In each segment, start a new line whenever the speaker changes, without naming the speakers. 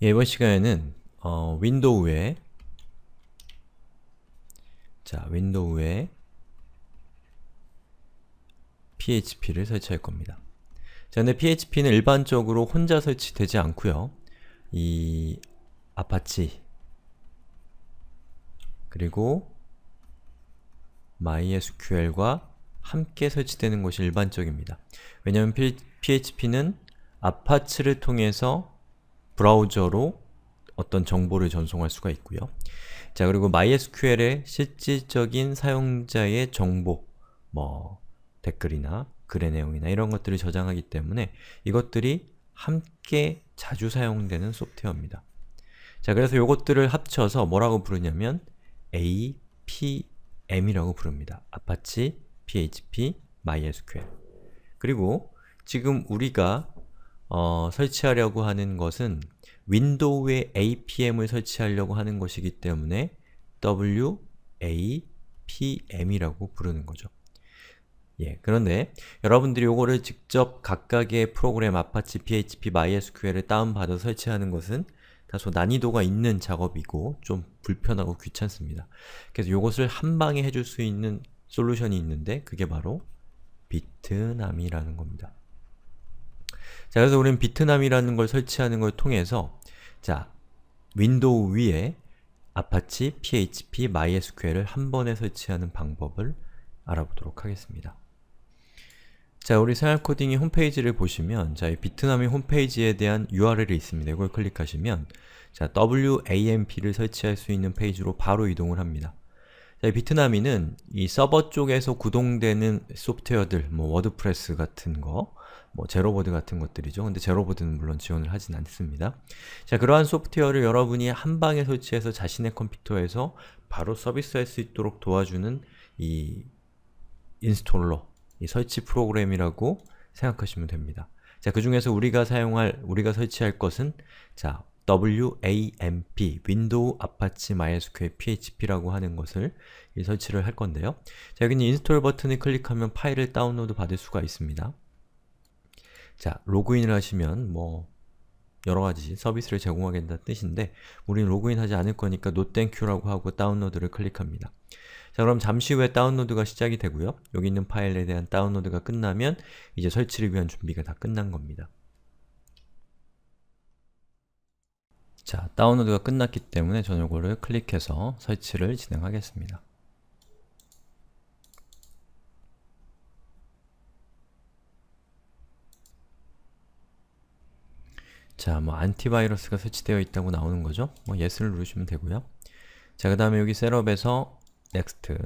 이번 시간에는 어, 윈도우에 자, 윈도우에 PHP를 설치할 겁니다. 자, 근데 PHP는 일반적으로 혼자 설치되지 않고요. 이 아파치 그리고 MySQL과 함께 설치되는 것이 일반적입니다. 왜냐하면 PHP는 아파치를 통해서 브라우저로 어떤 정보를 전송할 수가 있고요. 자, 그리고 MySQL의 실질적인 사용자의 정보, 뭐 댓글이나 글의 내용이나 이런 것들을 저장하기 때문에 이것들이 함께 자주 사용되는 소프트웨어입니다. 자, 그래서 이것들을 합쳐서 뭐라고 부르냐면 APM이라고 부릅니다. 아파치, PHP, MySQL 그리고 지금 우리가 어, 설치하려고 하는 것은 윈도우에 apm을 설치하려고 하는 것이기 때문에 wapm이라고 부르는 거죠. 예, 그런데 여러분들이 요거를 직접 각각의 프로그램 아파치, php, mysql을 다운받아 설치하는 것은 다소 난이도가 있는 작업이고 좀 불편하고 귀찮습니다. 그래서 요것을 한방에 해줄 수 있는 솔루션이 있는데 그게 바로 비트남이라는 겁니다. 자, 그래서 우리는 비트남이라는 걸 설치하는 걸 통해서 자, 윈도우 위에 아파치, php, mysql을 한 번에 설치하는 방법을 알아보도록 하겠습니다. 자, 우리 생활코딩이 홈페이지를 보시면 자, 이 비트남이 홈페이지에 대한 URL이 있습니다. 이걸 클릭하시면 자, wamp를 설치할 수 있는 페이지로 바로 이동을 합니다. 자, 이비트남이는이 서버 쪽에서 구동되는 소프트웨어들, 뭐 워드프레스 같은 거, 뭐 제로보드 같은 것들이죠. 근데 제로보드는 물론 지원을 하진 않습니다. 자, 그러한 소프트웨어를 여러분이 한 방에 설치해서 자신의 컴퓨터에서 바로 서비스할 수 있도록 도와주는 이 인스톨러, 이 설치 프로그램이라고 생각하시면 됩니다. 자, 그 중에서 우리가 사용할, 우리가 설치할 것은 자, WAMP, 윈도우 아파치 MySQL PHP라고 하는 것을 설치를 할 건데요. 자, 여기 는 인스톨 버튼을 클릭하면 파일을 다운로드 받을 수가 있습니다. 자, 로그인을 하시면 뭐 여러가지 서비스를 제공하겠다는 뜻인데 우리는 로그인하지 않을 거니까 n o 노땡큐라고 하고 다운로드를 클릭합니다. 자 그럼 잠시 후에 다운로드가 시작이 되고요. 여기 있는 파일에 대한 다운로드가 끝나면 이제 설치를 위한 준비가 다 끝난 겁니다. 자 다운로드가 끝났기 때문에 저는 이거를 클릭해서 설치를 진행하겠습니다. 자, 뭐 안티바이러스가 설치되어 있다고 나오는 거죠? 뭐 yes를 누르시면 되고요. 자, 그 다음에 여기 셋업에서 next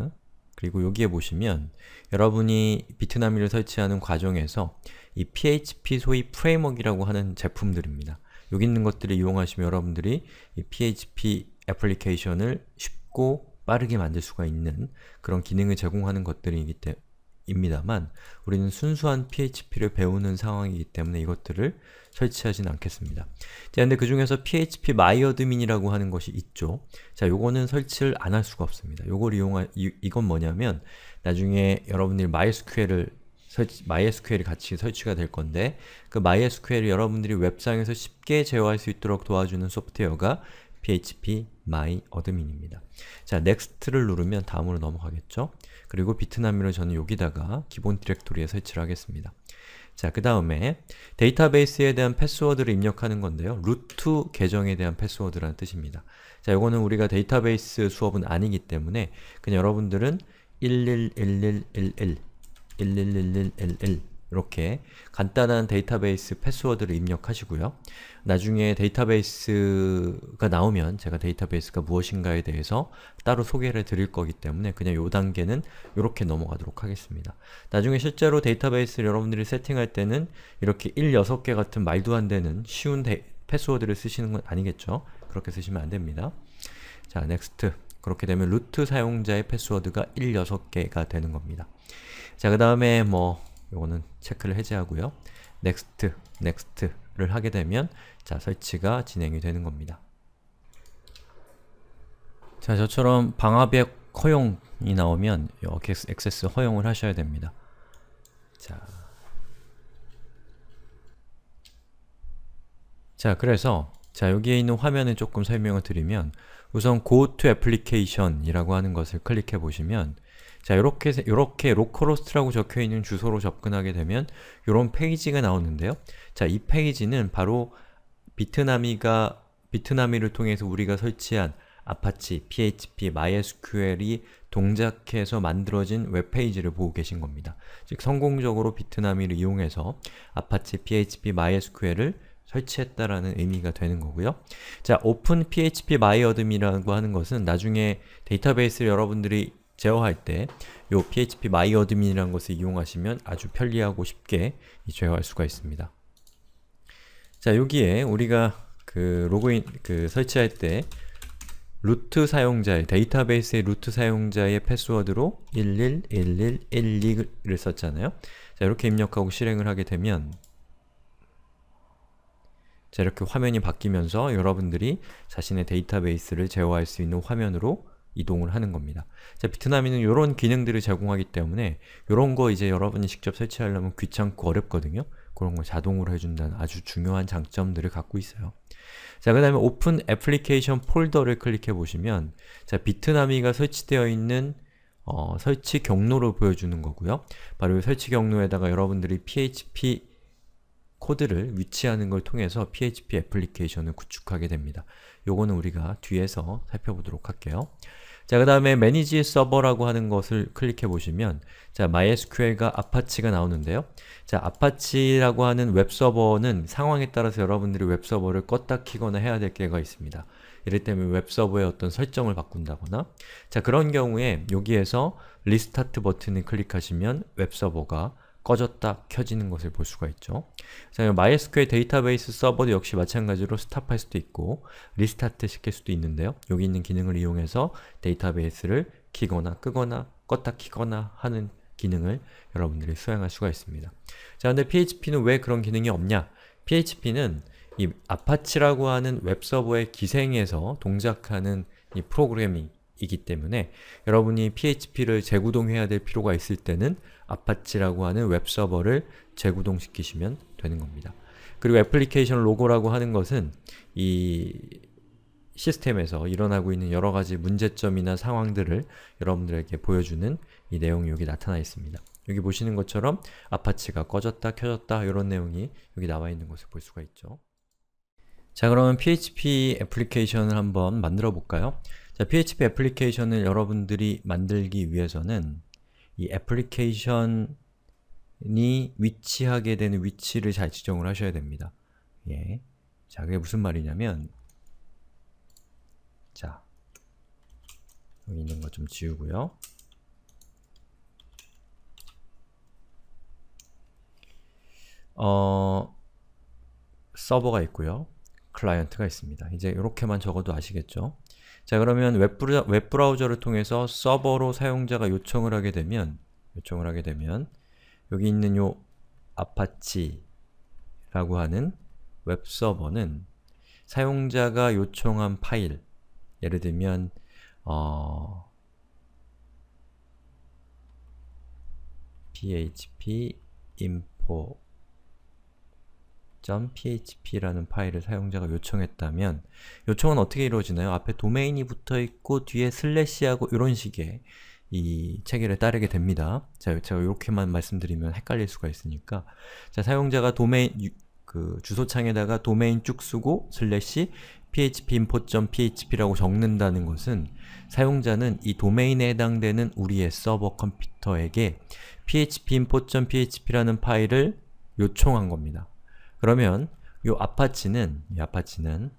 그리고 여기에 보시면 여러분이 비트나미를 설치하는 과정에서 이 PHP 소위 프레임워크라고 하는 제품들입니다. 여기 있는 것들을 이용하시면 여러분들이 이 PHP 애플리케이션을 쉽고 빠르게 만들 수가 있는 그런 기능을 제공하는 것들이기 때문에 입니다만 우리는 순수한 PHP를 배우는 상황이기 때문에 이것들을 설치하진 않겠습니다. 자, 근데 그 중에서 PHP 마이어드민이라고 하는 것이 있죠. 자, 요거는 설치를 안 할 수가 없습니다. 요걸 이용할 이, 건 뭐냐면 나중에 여러분들이 MySQL을 설치, MySQL이 같이 설치가 될 건데 그 MySQL을 여러분들이 웹상에서 쉽게 제어할 수 있도록 도와주는 소프트웨어가 PHP MyAdmin입니다. 자, Next를 누르면 다음으로 넘어가겠죠. 그리고 비트나미로 저는 여기다가 기본 디렉토리에 설치를 하겠습니다. 자, 그 다음에 데이터베이스에 대한 패스워드를 입력하는 건데요. 루트 계정에 대한 패스워드라는 뜻입니다. 자, 이거는 우리가 데이터베이스 수업은 아니기 때문에 그냥 여러분들은 111111 111111 이렇게 간단한 데이터베이스 패스워드를 입력하시고요. 나중에 데이터베이스가 나오면 제가 데이터베이스가 무엇인가에 대해서 따로 소개를 드릴 거기 때문에 그냥 요 단계는 이렇게 넘어가도록 하겠습니다. 나중에 실제로 데이터베이스를 여러분들이 세팅할 때는 이렇게 1, 6개 같은 말도 안 되는 쉬운 데 패스워드를 쓰시는 건 아니겠죠? 그렇게 쓰시면 안 됩니다. 자, 넥스트. 그렇게 되면 루트 사용자의 패스워드가 1, 6개가 되는 겁니다. 자, 그 다음에 뭐 요거는 체크를 해제하고요. next, next를 하게 되면 자, 설치가 진행이 되는 겁니다. 자, 저처럼 방화벽 허용이 나오면 액세스 허용을 하셔야 됩니다. 자, 자 그래서 자 여기에 있는 화면을 조금 설명을 드리면 우선 Go to Application이라고 하는 것을 클릭해 보시면 자, 이렇게 요렇게 로컬호스트라고 적혀 있는 주소로 접근하게 되면 이런 페이지가 나오는데요. 자, 이 페이지는 바로 비트나미가 비트나미를 통해서 우리가 설치한 아파치, PHP, MySQL이 동작해서 만들어진 웹페이지를 보고 계신 겁니다. 즉, 성공적으로 비트나미를 이용해서 아파치, PHP, MySQL을 설치했다라는 의미가 되는 거고요. 자, open php myadm이라고 하는 것은 나중에 데이터베이스를 여러분들이 제어할 때 이 php myadmin이라는 것을 이용하시면 아주 편리하고 쉽게 제어할 수가 있습니다. 자, 여기에 우리가 그 로그인 그 설치할 때 루트 사용자의 데이터베이스의 루트 사용자의 패스워드로 111112를 썼잖아요. 자, 이렇게 입력하고 실행을 하게 되면 자, 이렇게 화면이 바뀌면서 여러분들이 자신의 데이터베이스를 제어할 수 있는 화면으로 이동을 하는 겁니다. 자, 비트나미는 이런 기능들을 제공하기 때문에 이런 거 이제 여러분이 직접 설치하려면 귀찮고 어렵거든요. 그런 걸 자동으로 해준다는 아주 중요한 장점들을 갖고 있어요. 자, 그 다음에 오픈 애플리케이션 폴더를 클릭해 보시면 자, 비트나미가 설치되어 있는 어, 설치 경로를 보여주는 거고요. 바로 이 설치 경로에다가 여러분들이 PHP 코드를 위치하는 걸 통해서 PHP 애플리케이션을 구축하게 됩니다. 요거는 우리가 뒤에서 살펴보도록 할게요. 자, 그 다음에 manage 서버라고 하는 것을 클릭해 보시면 자, MySQL과 아파치가 나오는데요. 자, 아파치라고 하는 웹서버는 상황에 따라서 여러분들이 웹서버를 껐다 키거나 해야 될 때가 있습니다. 이럴 때면 웹서버의 어떤 설정을 바꾼다거나 자, 그런 경우에 여기에서 리스타트 버튼을 클릭하시면 웹서버가 꺼졌다 켜지는 것을 볼 수가 있죠. 그래서 MySQL 데이터베이스 서버도 역시 마찬가지로 스탑할 수도 있고 리스타트 시킬 수도 있는데요. 여기 있는 기능을 이용해서 데이터베이스를 키거나 끄거나 껐다 키거나 하는 기능을 여러분들이 수행할 수가 있습니다. 자, 근데 PHP는 왜 그런 기능이 없냐? PHP는 이 아파치라고 하는 웹서버의 기생에서 동작하는 이 프로그래밍 이기 때문에 여러분이 PHP를 재구동해야 될 필요가 있을 때는 아파치라고 하는 웹서버를 재구동시키시면 되는 겁니다. 그리고 애플리케이션 로고라고 하는 것은 이 시스템에서 일어나고 있는 여러가지 문제점이나 상황들을 여러분들에게 보여주는 이 내용이 여기 나타나 있습니다. 여기 보시는 것처럼 아파치가 꺼졌다 켜졌다 이런 내용이 여기 나와 있는 것을 볼 수가 있죠. 자 그러면 PHP 애플리케이션을 한번 만들어 볼까요? 자, PHP 애플리케이션을 여러분들이 만들기 위해서는 이 애플리케이션이 위치하게 되는 위치를 잘 지정을 하셔야 됩니다. 예. 자, 그게 무슨 말이냐면 자, 여기 있는 거 좀 지우고요. 어, 서버가 있고요. 클라이언트가 있습니다. 이제 이렇게만 적어도 아시겠죠? 자 그러면 웹브라, 웹브라우저를 통해서 서버로 사용자가 요청을 하게 되면 요청을 하게 되면 여기 있는 요 아파치라고 하는 웹서버는 사용자가 요청한 파일 예를 들면 어, php info .php라는 파일을 사용자가 요청했다면 요청은 어떻게 이루어지나요? 앞에 도메인이 붙어있고 뒤에 슬래시하고 이런 식의 이 체계를 따르게 됩니다. 자, 제가 이렇게만 말씀드리면 헷갈릴 수가 있으니까 자, 사용자가 도메인 그 주소창에다가 도메인 쭉 쓰고 슬래시 php i m p o p h p 라고 적는다는 것은 사용자는 이 도메인에 해당되는 우리의 서버 컴퓨터에게 php i m p o p h p 라는 파일을 요청한 겁니다. 그러면 요 아파치는 이 아파치는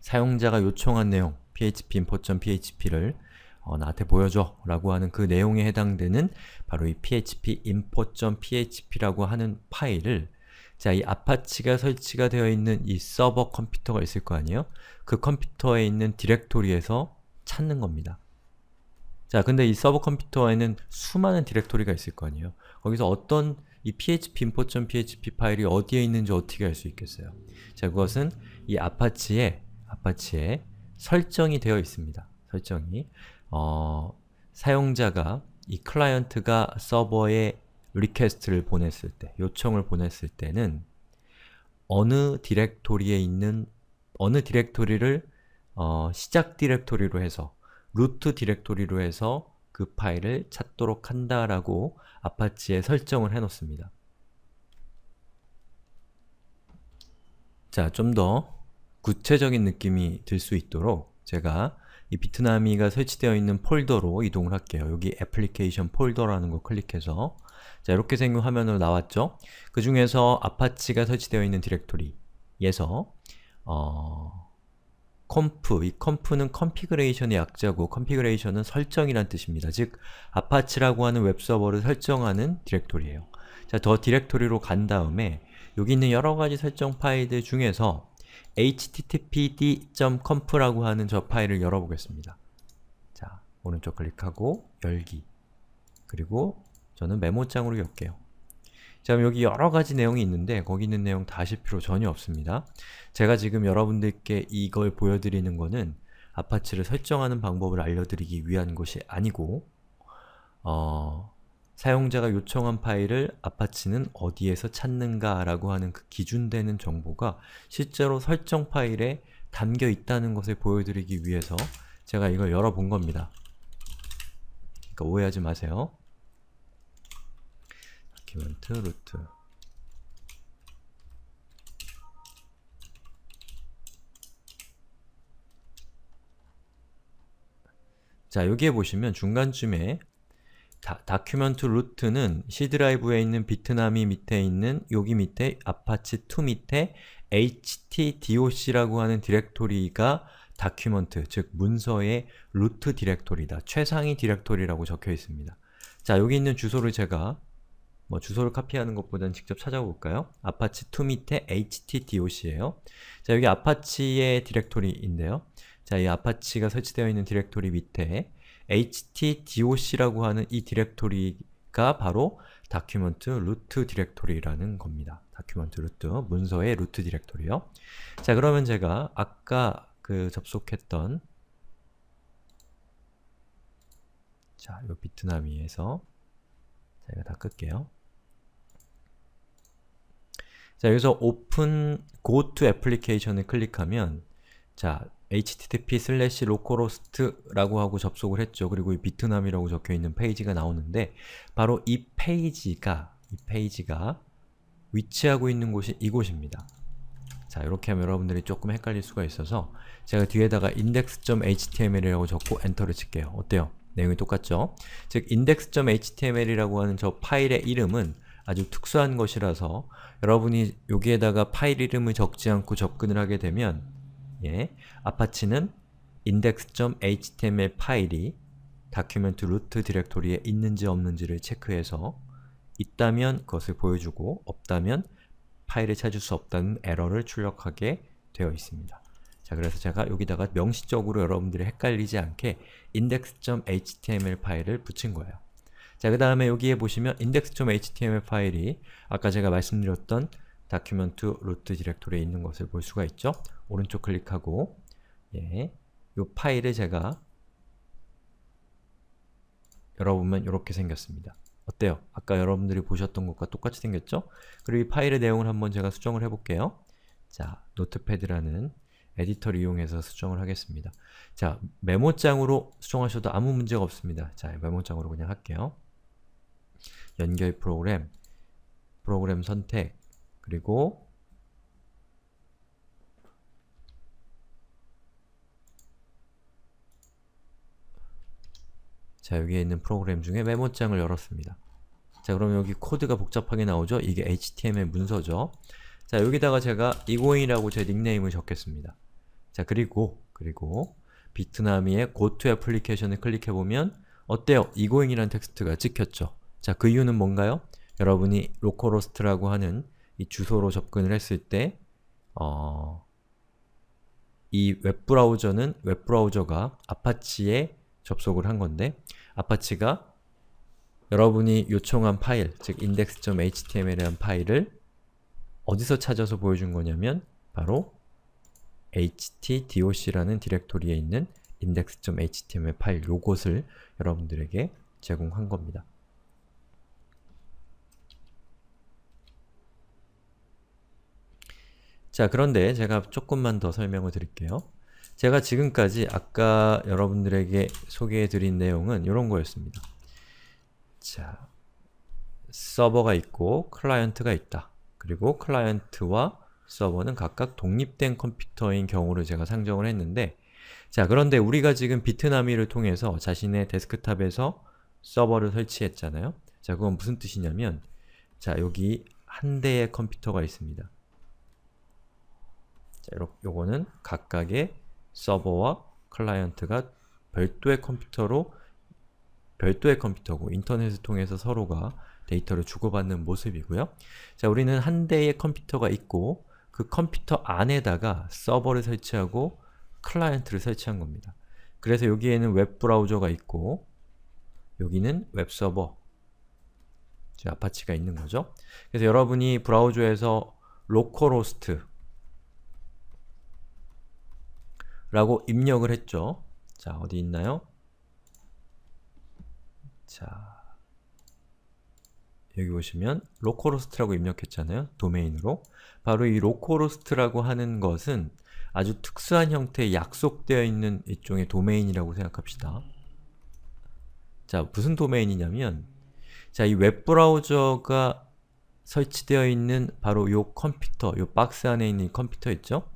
사용자가 요청한 내용 php import.php를 어, 나한테 보여줘 라고 하는 그 내용에 해당되는 바로 이 php import.php라고 하는 파일을 자, 이 아파치가 설치가 되어 있는 이 서버 컴퓨터가 있을 거 아니에요? 그 컴퓨터에 있는 디렉토리에서 찾는 겁니다. 자, 근데 이 서버 컴퓨터에는 수많은 디렉토리가 있을 거 아니에요? 거기서 어떤 이 php 인포점 php 파일이 어디에 있는지 어떻게 알 수 있겠어요? 자, 그것은 이 아파치에 아파치에 설정이 되어 있습니다. 설정이 어, 사용자가 이 클라이언트가 서버에 리퀘스트를 보냈을 때, 요청을 보냈을 때는 어느 디렉토리에 있는 어느 디렉토리를 어, 시작 디렉토리로 해서 루트 디렉토리로 해서 그 파일을 찾도록 한다라고 아파치에 설정을 해놓습니다. 자, 좀 더 구체적인 느낌이 들 수 있도록 제가 이 비트나미가 설치되어 있는 폴더로 이동을 할게요. 여기 애플리케이션 폴더라는 거 클릭해서 자, 이렇게 생긴 화면으로 나왔죠? 그 중에서 아파치가 설치되어 있는 디렉토리에서 어... 컴프, 이 컴프는 컨피그레이션의 약자고 컨피그레이션은 설정이란 뜻입니다. 즉, 아파치라고 하는 웹서버를 설정하는 디렉토리예요. 자, 더 디렉토리로 간 다음에 여기 있는 여러가지 설정 파일들 중에서 httpd.comp라고 하는 저 파일을 열어보겠습니다. 자, 오른쪽 클릭하고 열기 그리고 저는 메모장으로 열게요. 자, 여기 여러 가지 내용이 있는데 거기 있는 내용 다시 필요 전혀 없습니다. 제가 지금 여러분들께 이걸 보여드리는 거는 아파치를 설정하는 방법을 알려드리기 위한 것이 아니고 어, 사용자가 요청한 파일을 아파치는 어디에서 찾는가 라고 하는 그 기준되는 정보가 실제로 설정 파일에 담겨 있다는 것을 보여드리기 위해서 제가 이걸 열어본 겁니다. 그러니까 오해하지 마세요. 도큐멘트 루트 자 여기에 보시면 중간쯤에 다, 큐멘트 루트는 C 드라이브에 있는 비트나미 밑에 있는 여기 밑에 아파치2 밑에 htdoc라고 하는 디렉토리가 다큐먼트, 즉 문서의 루트 디렉토리다. 최상위 디렉토리라고 적혀 있습니다. 자, 여기 있는 주소를 제가 뭐 주소를 카피하는 것보다는 직접 찾아볼까요? 아파치 2 밑에 htdoc예요. 자, 여기 아파치의 디렉토리인데요. 자, 이 아파치가 설치되어 있는 디렉토리 밑에 htdoc라고 하는 이 디렉토리가 바로 다큐먼트 루트 디렉토리라는 겁니다. 다큐먼트 루트, 문서의 루트 디렉토리요. 자, 그러면 제가 아까 그 접속했던 자, 요 비트나미에서 자, 이거 다 끌게요. 자, 여기서 open go to application을 클릭하면 자, http 슬래시 localhost라고 하고 접속을 했죠. 그리고 이 비트남이라고 적혀있는 페이지가 나오는데 바로 이 페이지가 이 페이지가 위치하고 있는 곳이 이곳입니다. 자, 이렇게 하면 여러분들이 조금 헷갈릴 수가 있어서 제가 뒤에다가 index.html이라고 적고 엔터를 칠게요. 어때요? 내용이 똑같죠? 즉 index.html이라고 하는 저 파일의 이름은 아주 특수한 것이라서 여러분이 여기에다가 파일 이름을 적지 않고 접근을 하게 되면 예, 아파치는 index.html 파일이 다큐멘트 루트 디렉토리에 있는지 없는지를 체크해서 있다면 그것을 보여주고 없다면 파일을 찾을 수 없다는 에러를 출력하게 되어 있습니다. 자, 그래서 제가 여기다가 명시적으로 여러분들이 헷갈리지 않게 index.html 파일을 붙인 거예요. 자, 그 다음에 여기에 보시면 index.html 파일이 아까 제가 말씀드렸던 document root 디렉토리에 있는 것을 볼 수가 있죠. 오른쪽 클릭하고 예, 이 파일을 제가 열어보면 이렇게 생겼습니다. 어때요? 아까 여러분들이 보셨던 것과 똑같이 생겼죠? 그리고 이 파일의 내용을 한번 제가 수정을 해볼게요. 자, 노트패드라는 에디터를 이용해서 수정을 하겠습니다. 자, 메모장으로 수정하셔도 아무 문제가 없습니다. 자, 메모장으로 그냥 할게요. 연결 프로그램, 프로그램 선택, 그리고 자, 여기에 있는 프로그램 중에 메모장을 열었습니다. 자, 그러면 여기 코드가 복잡하게 나오죠? 이게 HTML 문서죠? 자, 여기다가 제가 이고잉이라고 제 닉네임을 적겠습니다. 자 그리고 그리고 비트나미의 고 o 애플리케이션을 클릭해보면 어때요? 이고잉이라는 텍스트가 찍혔죠. 자, 그 이유는 뭔가요? 여러분이 로컬호스트라고 하는 이 주소로 접근을 했을 때 어, 이 웹브라우저는 웹브라우저가 아파치에 접속을 한 건데 아파치가 여러분이 요청한 파일, 즉 index.html이라는 파일을 어디서 찾아서 보여준 거냐면 바로 htdoc라는 디렉토리에 있는 index.html 파일 요것을 여러분들에게 제공한 겁니다. 자, 그런데 제가 조금만 더 설명을 드릴게요. 제가 지금까지 아까 여러분들에게 소개해드린 내용은 이런 거였습니다. 자, 서버가 있고 클라이언트가 있다. 그리고 클라이언트와 서버는 각각 독립된 컴퓨터인 경우를 제가 상정을 했는데 자 그런데 우리가 지금 비트나미를 통해서 자신의 데스크탑에서 서버를 설치했잖아요 자 그건 무슨 뜻이냐면 자 여기 한 대의 컴퓨터가 있습니다 자 요, 거는 각각의 서버와 클라이언트가 별도의 컴퓨터로 별도의 컴퓨터고 인터넷을 통해서 서로가 데이터를 주고받는 모습이고요. 자, 우리는 한 대의 컴퓨터가 있고 그 컴퓨터 안에다가 서버를 설치하고 클라이언트를 설치한 겁니다. 그래서 여기에는 웹브라우저가 있고 여기는 웹서버 즉 아파치가 있는 거죠. 그래서 여러분이 브라우저에서 로컬호스트 라고 입력을 했죠. 자, 어디 있나요? 자, 여기 보시면 로컬호스트라고 입력했잖아요. 도메인으로. 바로 이 로컬호스트라고 하는 것은 아주 특수한 형태의 약속되어 있는 일종의 도메인이라고 생각합시다. 자, 무슨 도메인이냐면 자, 이 웹브라우저가 설치되어 있는 바로 요 컴퓨터, 요 박스 안에 있는 컴퓨터 있죠?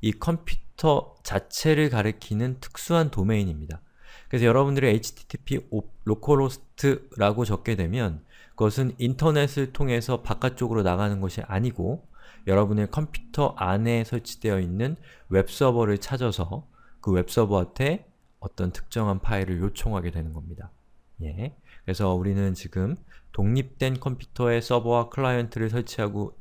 이 컴퓨터 자체를 가리키는 특수한 도메인입니다. 그래서 여러분들이 http localhost라고 적게 되면 그것은 인터넷을 통해서 바깥쪽으로 나가는 것이 아니고 여러분의 컴퓨터 안에 설치되어 있는 웹서버를 찾아서 그 웹서버한테 어떤 특정한 파일을 요청하게 되는 겁니다. 예. 그래서 우리는 지금 독립된 컴퓨터에 서버와 클라이언트를 설치하고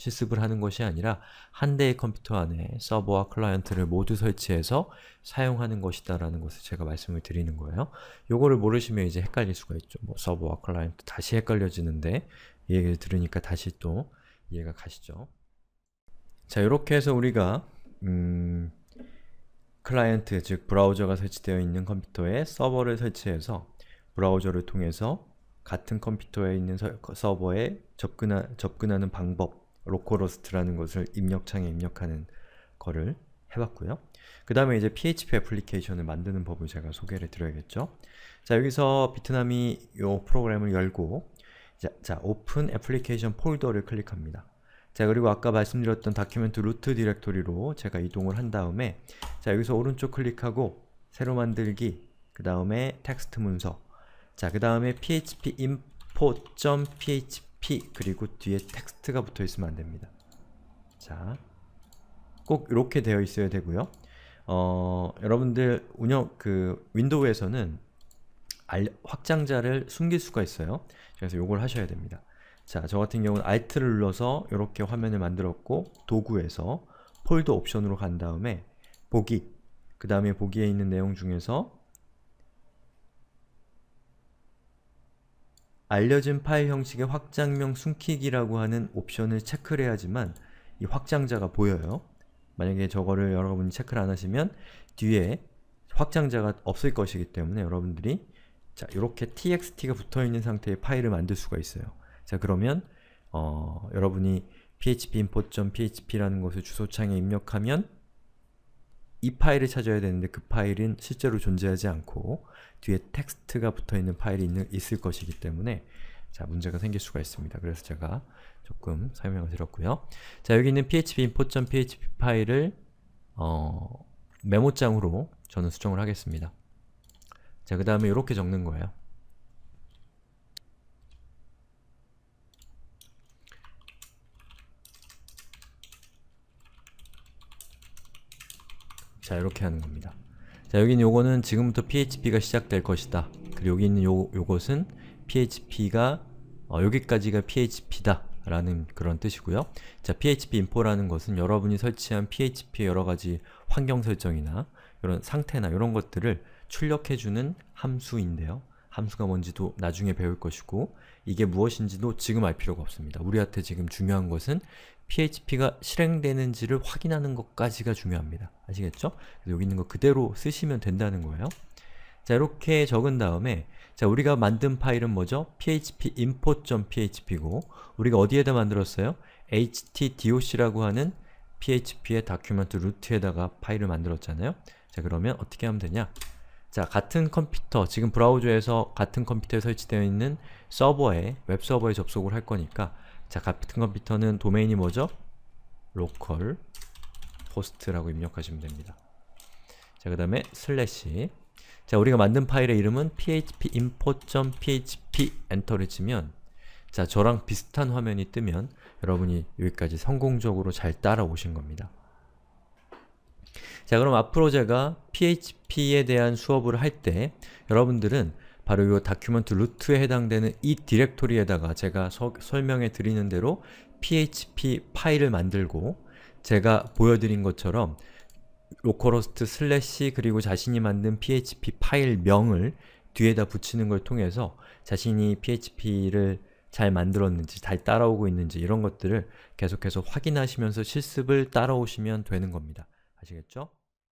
실습을 하는 것이 아니라 한 대의 컴퓨터 안에 서버와 클라이언트를 모두 설치해서 사용하는 것이다 라는 것을 제가 말씀을 드리는 거예요. 요거를 모르시면 이제 헷갈릴 수가 있죠. 뭐 서버와 클라이언트 다시 헷갈려지는데 이 얘기를 들으니까 다시 또 이해가 가시죠. 자, 이렇게 해서 우리가 음, 클라이언트, 즉 브라우저가 설치되어 있는 컴퓨터에 서버를 설치해서 브라우저를 통해서 같은 컴퓨터에 있는 서, 그 버에 접근하, 접근하는 방법 로컬호스트라는 것을 입력창에 입력하는 거를 해봤고요. 그 다음에 이제 PHP 애플리케이션을 만드는 법을 제가 소개를 드려야겠죠. 자, 여기서 비트남이 이 프로그램을 열고 자, 자, 오픈 애플리케이션 폴더를 클릭합니다. 자, 그리고 아까 말씀드렸던 다큐멘트 루트 디렉토리로 제가 이동을 한 다음에 자, 여기서 오른쪽 클릭하고 새로 만들기 그 다음에 텍스트 문서 자, 그 다음에 php info.php p 그리고 뒤에 텍스트가 붙어 있으면 안 됩니다. 자, 꼭 이렇게 되어 있어야 되고요. 어, 여러분들 운영 그 윈도우에서는 알, 확장자를 숨길 수가 있어요. 그래서 이걸 하셔야 됩니다. 자, 저 같은 경우는 Alt를 눌러서 이렇게 화면을 만들었고 도구에서 폴더 옵션으로 간 다음에 보기 그 다음에 보기에 있는 내용 중에서 알려진 파일 형식의 확장명 숨기기라고 하는 옵션을 체크를 해야지만 이 확장자가 보여요. 만약에 저거를 여러분이 체크를 안 하시면 뒤에 확장자가 없을 것이기 때문에 여러분들이 자 이렇게 txt가 붙어있는 상태의 파일을 만들 수가 있어요. 자 그러면 어, 여러분이 phpinfo.php라는 것을 주소창에 입력하면 이 파일을 찾아야 되는데 그 파일은 실제로 존재하지 않고 뒤에 텍스트가 붙어있는 파일이 있는, 있을 것이기 때문에 자, 문제가 생길 수가 있습니다. 그래서 제가 조금 설명을 드렸고요. 자, 여기 있는 phpinfo.php 파일을 어, 메모장으로 저는 수정을 하겠습니다. 자, 그 다음에 이렇게 적는 거예요. 자, 이렇게 하는 겁니다. 자 여기는 요거는 지금부터 PHP가 시작될 것이다. 그리고 여기 있는 요, 요것은 PHP가 어, 여기까지가 PHP다 라는 그런 뜻이고요. 자, PHP 인포라는 것은 여러분이 설치한 PHP의 여러가지 환경 설정이나 이런 상태나 이런 것들을 출력해주는 함수인데요. 함수가 뭔지도 나중에 배울 것이고 이게 무엇인지도 지금 알 필요가 없습니다. 우리한테 지금 중요한 것은 PHP가 실행되는지를 확인하는 것까지가 중요합니다. 아시겠죠? 여기 있는 거 그대로 쓰시면 된다는 거예요. 자, 이렇게 적은 다음에 자, 우리가 만든 파일은 뭐죠? php import.php고 우리가 어디에다 만들었어요? htdoc라고 하는 php의 다큐멘트 루트에다가 파일을 만들었잖아요. 자, 그러면 어떻게 하면 되냐? 자, 같은 컴퓨터, 지금 브라우저에서 같은 컴퓨터에 설치되어 있는 서버에, 웹서버에 접속을 할 거니까 자, 같은 컴퓨터는 도메인이 뭐죠? 로컬 포스트라고 입력하시면 됩니다. 자, 그 다음에 슬래시 자, 우리가 만든 파일의 이름은 php import.php 엔터를 치면 자, 저랑 비슷한 화면이 뜨면 여러분이 여기까지 성공적으로 잘 따라오신 겁니다. 자, 그럼 앞으로 제가 php에 대한 수업을 할 때 여러분들은 바로 이 다큐먼트 루트에 해당되는 이 디렉토리에다가 제가 서, 설명해 드리는 대로 php 파일을 만들고 제가 보여드린 것처럼 로컬호스트 슬래시 그리고 자신이 만든 php 파일명을 뒤에다 붙이는 걸 통해서 자신이 php를 잘 만들었는지, 잘 따라오고 있는지 이런 것들을 계속해서 확인하시면서 실습을 따라오시면 되는 겁니다. 아시겠죠?